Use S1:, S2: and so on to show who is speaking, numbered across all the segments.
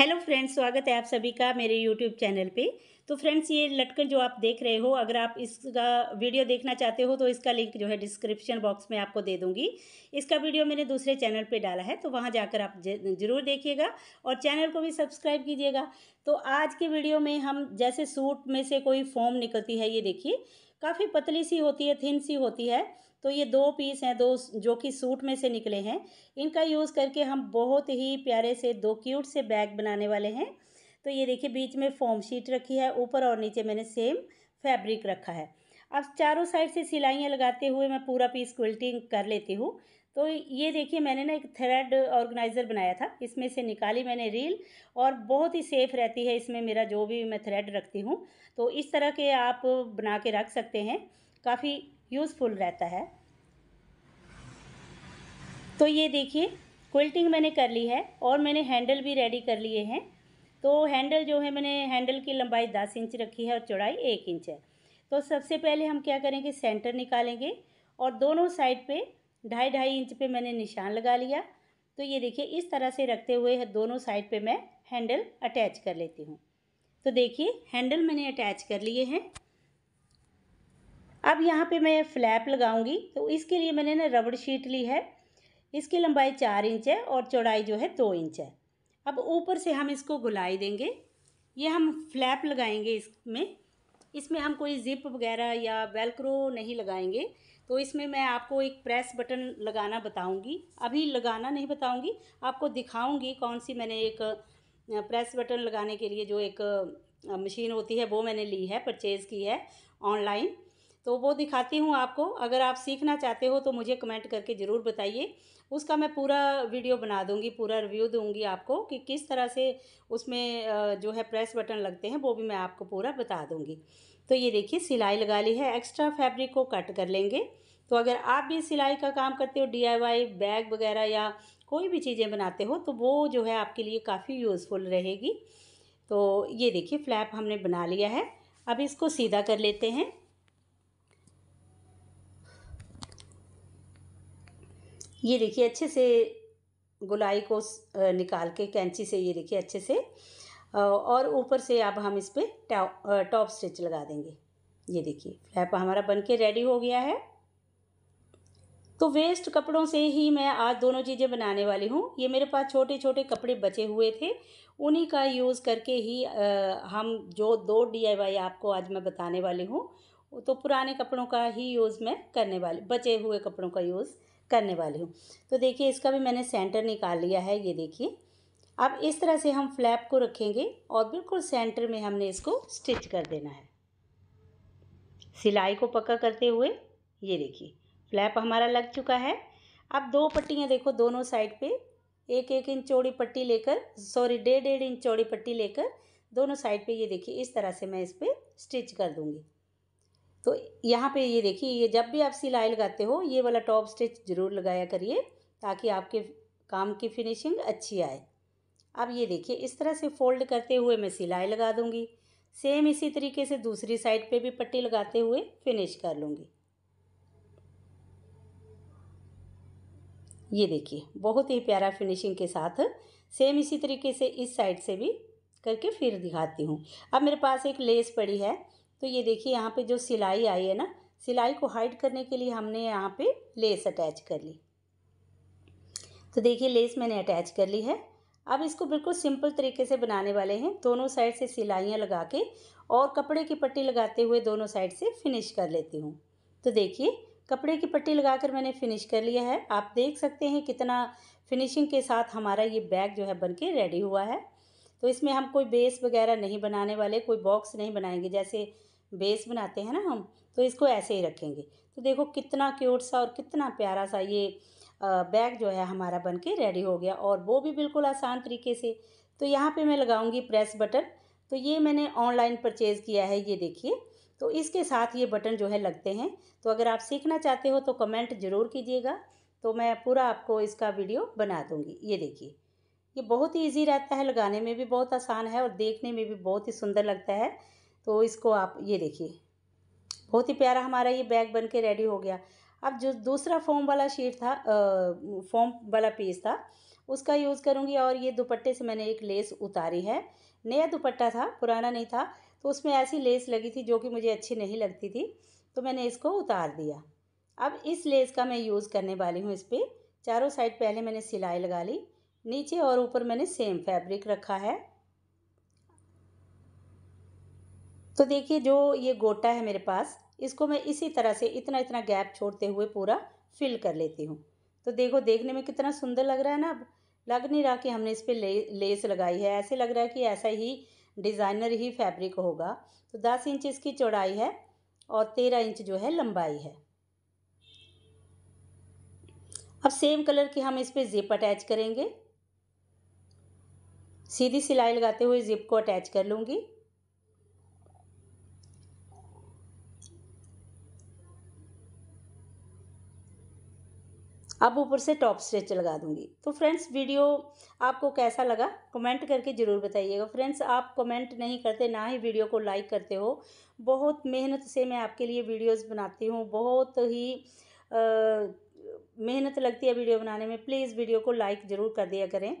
S1: hello friends स्वागत है आप सभी का मेरे यूट्यूब चैनल पे तो फ्रेंड्स ये लटकन जो आप देख रहे हो अगर आप इसका वीडियो देखना चाहते हो तो इसका लिंक जो है डिस्क्रिप्शन बॉक्स में आपको दे दूंगी इसका वीडियो मैंने दूसरे चैनल पे डाला है तो वहाँ जाकर आप ज़रूर देखिएगा और चैनल को भी सब्सक्राइब कीजिएगा तो आज के वीडियो में हम जैसे सूट में से कोई फॉर्म निकलती है ये देखिए काफ़ी पतली सी होती है थिन सी होती है तो ये दो पीस हैं दो जो कि सूट में से निकले हैं इनका यूज़ करके हम बहुत ही प्यारे से दो क्यूट से बैग बनाने वाले हैं तो ये देखिए बीच में फोम शीट रखी है ऊपर और नीचे मैंने सेम फैब्रिक रखा है अब चारों साइड से सिलाइयाँ लगाते हुए मैं पूरा पीस क्विल्टिंग कर लेती हूँ तो ये देखिए मैंने ना एक थ्रेड ऑर्गेनाइज़र बनाया था इसमें से निकाली मैंने रील और बहुत ही सेफ़ रहती है इसमें मेरा जो भी मैं थ्रेड रखती हूँ तो इस तरह के आप बना के रख सकते हैं काफ़ी यूज़फुल रहता है तो ये देखिए क्विल्टिंग मैंने कर ली है और मैंने हैंडल भी रेडी कर लिए हैं तो हैंडल जो है मैंने हैंडल की लंबाई दस इंच रखी है और चौड़ाई एक इंच है तो सबसे पहले हम क्या करेंगे सेंटर निकालेंगे और दोनों साइड पे ढाई ढाई इंच पे मैंने निशान लगा लिया तो ये देखिए इस तरह से रखते हुए दोनों साइड पे मैं हैंडल अटैच कर लेती हूँ तो देखिए हैंडल मैंने अटैच कर लिए हैं अब यहाँ पे मैं फ्लैप लगाऊंगी तो इसके लिए मैंने ना रबड़ शीट ली है इसकी लंबाई चार इंच है और चौड़ाई जो है दो इंच है अब ऊपर से हम इसको गुलाई देंगे ये हम फ्लैप लगाएंगे इसमें इसमें हम कोई ज़िप वगैरह या वेलक्रो नहीं लगाएंगे तो इसमें मैं आपको एक प्रेस बटन लगाना बताऊंगी अभी लगाना नहीं बताऊंगी आपको दिखाऊंगी कौन सी मैंने एक प्रेस बटन लगाने के लिए जो एक मशीन होती है वो मैंने ली है परचेज़ की है ऑनलाइन तो वो दिखाती हूँ आपको अगर आप सीखना चाहते हो तो मुझे कमेंट करके ज़रूर बताइए उसका मैं पूरा वीडियो बना दूँगी पूरा रिव्यू दूँगी आपको कि किस तरह से उसमें जो है प्रेस बटन लगते हैं वो भी मैं आपको पूरा बता दूँगी तो ये देखिए सिलाई लगा ली है एक्स्ट्रा फैब्रिक को कट कर लेंगे तो अगर आप भी सिलाई का काम करते हो डी बैग वगैरह या कोई भी चीज़ें बनाते हो तो वो जो है आपके लिए काफ़ी यूज़फुल रहेगी तो ये देखिए फ्लैप हमने बना लिया है अब इसको सीधा कर लेते हैं ये देखिए अच्छे से गुलाई को निकाल के कैंची से ये देखिए अच्छे से और ऊपर से अब हम इस पर टॉप स्टिच लगा देंगे ये देखिए फ्लैप हमारा बन के रेडी हो गया है तो वेस्ट कपड़ों से ही मैं आज दोनों चीज़ें बनाने वाली हूँ ये मेरे पास छोटे छोटे कपड़े बचे हुए थे उन्हीं का यूज़ करके ही आ, हम जो दो डीआईवाई आपको आज मैं बताने वाली हूँ तो पुराने कपड़ों का ही यूज़ मैं करने वाली बचे हुए कपड़ों का यूज़ करने वाली हूँ तो देखिए इसका भी मैंने सेंटर निकाल लिया है ये देखिए अब इस तरह से हम फ्लैप को रखेंगे और बिल्कुल सेंटर में हमने इसको स्टिच कर देना है सिलाई को पक्का करते हुए ये देखिए फ्लैप हमारा लग चुका है अब दो पट्टियाँ देखो दोनों साइड पे एक एक इंच चौड़ी पट्टी लेकर सॉरी डेढ़ डेढ़ इंच चौड़ी पट्टी लेकर दोनों साइड पे ये देखिए इस तरह से मैं इस पर स्टिच कर दूँगी यहाँ पे ये देखिए ये जब भी आप सिलाई लगाते हो ये वाला टॉप स्टिच ज़रूर लगाया करिए ताकि आपके काम की फिनिशिंग अच्छी आए अब ये देखिए इस तरह से फोल्ड करते हुए मैं सिलाई लगा दूँगी सेम इसी तरीके से दूसरी साइड पे भी पट्टी लगाते हुए फिनिश कर लूँगी ये देखिए बहुत ही प्यारा फिनिशिंग के साथ सेम इसी तरीके से इस साइड से भी करके फिर दिखाती हूँ अब मेरे पास एक लेस पड़ी है तो ये देखिए यहाँ पे जो सिलाई आई है ना सिलाई को हाइड करने के लिए हमने यहाँ पे लेस अटैच कर ली तो देखिए लेस मैंने अटैच कर ली है अब इसको बिल्कुल सिंपल तरीके से बनाने वाले हैं दोनों साइड से सिलाइयाँ लगा के और कपड़े की पट्टी लगाते हुए दोनों साइड से फिनिश कर लेती हूँ तो देखिए कपड़े की पट्टी लगाकर मैंने फिनिश कर लिया है आप देख सकते हैं कितना फिनिशिंग के साथ हमारा ये बैग जो है बन के रेडी हुआ है तो इसमें हम कोई बेस वगैरह नहीं बनाने वाले कोई बॉक्स नहीं बनाएंगे जैसे बेस बनाते हैं ना हम तो इसको ऐसे ही रखेंगे तो देखो कितना क्यूट सा और कितना प्यारा सा ये बैग जो है हमारा बन के रेडी हो गया और वो भी बिल्कुल आसान तरीके से तो यहाँ पे मैं लगाऊंगी प्रेस बटन तो ये मैंने ऑनलाइन परचेज़ किया है ये देखिए तो इसके साथ ये बटन जो है लगते हैं तो अगर आप सीखना चाहते हो तो कमेंट ज़रूर कीजिएगा तो मैं पूरा आपको इसका वीडियो बना दूँगी ये देखिए ये बहुत ही ईजी रहता है लगाने में भी बहुत आसान है और देखने में भी बहुत ही सुंदर लगता है तो इसको आप ये देखिए बहुत ही प्यारा हमारा ये बैग बन के रेडी हो गया अब जो दूसरा फॉर्म वाला शीट था फॉर्म वाला पीस था उसका यूज़ करूँगी और ये दुपट्टे से मैंने एक लेस उतारी है नया दुपट्टा था पुराना नहीं था तो उसमें ऐसी लेस लगी थी जो कि मुझे अच्छी नहीं लगती थी तो मैंने इसको उतार दिया अब इस लेस का मैं यूज़ करने वाली हूँ इस पर चारों साइड पहले मैंने सिलाई लगा ली नीचे और ऊपर मैंने सेम फैब्रिक रखा है तो देखिए जो ये गोटा है मेरे पास इसको मैं इसी तरह से इतना इतना गैप छोड़ते हुए पूरा फिल कर लेती हूँ तो देखो देखने में कितना सुंदर लग रहा है ना अब लग नहीं रहा कि हमने इस पर ले, लेस लगाई है ऐसे लग रहा है कि ऐसा ही डिज़ाइनर ही फैब्रिक होगा तो दस इंच इसकी चौड़ाई है और तेरह इंच जो है लंबाई है अब सेम कलर की हम इस पर ज़िप अटैच करेंगे सीधी सिलाई लगाते हुए ज़िप को अटैच कर लूँगी अब ऊपर से टॉप स्टिच लगा दूंगी तो फ्रेंड्स वीडियो आपको कैसा लगा कमेंट करके ज़रूर बताइएगा फ्रेंड्स आप कमेंट नहीं करते ना ही वीडियो को लाइक करते हो बहुत मेहनत से मैं आपके लिए वीडियोस बनाती हूँ बहुत ही मेहनत लगती है वीडियो बनाने में प्लीज़ वीडियो को लाइक ज़रूर कर दिया करें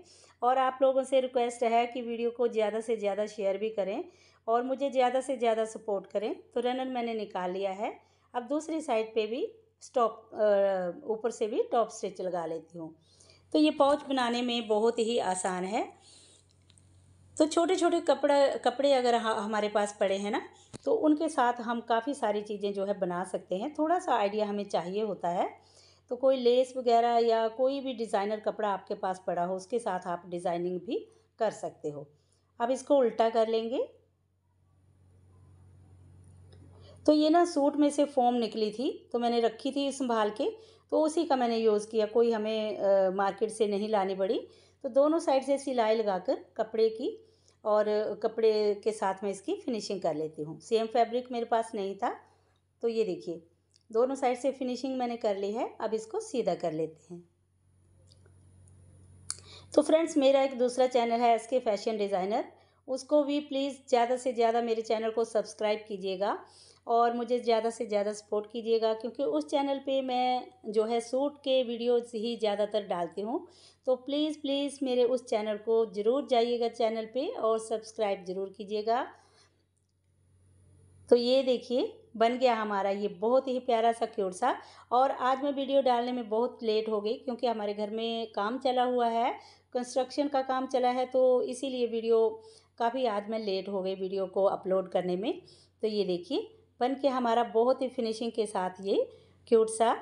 S1: और आप लोगों से रिक्वेस्ट है कि वीडियो को ज़्यादा से ज़्यादा शेयर भी करें और मुझे ज़्यादा से ज़्यादा सपोर्ट करें तो रनर मैंने निकाल लिया है अब दूसरी साइड पे भी स्टॉप ऊपर से भी टॉप स्टिच लगा लेती हूँ तो ये पाउच बनाने में बहुत ही आसान है तो छोटे छोटे कपड़ा कपड़े अगर हमारे पास पड़े हैं ना तो उनके साथ हम काफ़ी सारी चीज़ें जो है बना सकते हैं थोड़ा सा आइडिया हमें चाहिए होता है तो कोई लेस वगैरह या कोई भी डिज़ाइनर कपड़ा आपके पास पड़ा हो उसके साथ आप डिज़ाइनिंग भी कर सकते हो अब इसको उल्टा कर लेंगे तो ये ना सूट में से फॉर्म निकली थी तो मैंने रखी थी संभाल के तो उसी का मैंने यूज़ किया कोई हमें आ, मार्केट से नहीं लानी पड़ी तो दोनों साइड से सिलाई लगाकर कपड़े की और कपड़े के साथ मैं इसकी फिनिशिंग कर लेती हूँ सेम फैब्रिक मेरे पास नहीं था तो ये देखिए दोनों साइड से फिनिशिंग मैंने कर ली है अब इसको सीधा कर लेते हैं तो फ्रेंड्स मेरा एक दूसरा चैनल है एस के फैशन डिज़ाइनर उसको भी प्लीज़ ज़्यादा से ज़्यादा मेरे चैनल को सब्सक्राइब कीजिएगा और मुझे ज़्यादा से ज़्यादा सपोर्ट कीजिएगा क्योंकि उस चैनल पे मैं जो है सूट के वीडियोज़ ही ज़्यादातर डालती हूँ तो प्लीज़ प्लीज़ मेरे उस चैनल को ज़रूर जाइएगा चैनल पे और सब्सक्राइब ज़रूर कीजिएगा तो ये देखिए बन गया हमारा ये बहुत ही प्यारा सा क्यूट सा और आज मैं वीडियो डालने में बहुत लेट हो गई क्योंकि हमारे घर में काम चला हुआ है कंस्ट्रक्शन का काम चला है तो इसीलिए वीडियो काफ़ी आज मैं लेट हो गई वीडियो को अपलोड करने में तो ये देखिए बन के हमारा बहुत ही फिनिशिंग के साथ ये क्यूट सा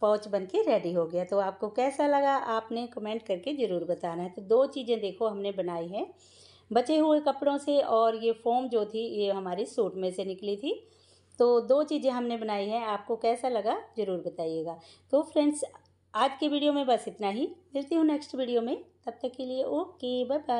S1: पाउच बन के रेडी हो गया तो आपको कैसा लगा आपने कमेंट करके ज़रूर बताना है तो दो चीज़ें देखो हमने बनाई हैं बचे हुए कपड़ों से और ये फोम जो थी ये हमारी सूट में से निकली थी तो दो चीज़ें हमने बनाई हैं आपको कैसा लगा ज़रूर बताइएगा तो फ्रेंड्स आज के वीडियो में बस इतना ही मिलती हूँ नेक्स्ट वीडियो में तब तक के लिए ओके बाय बाय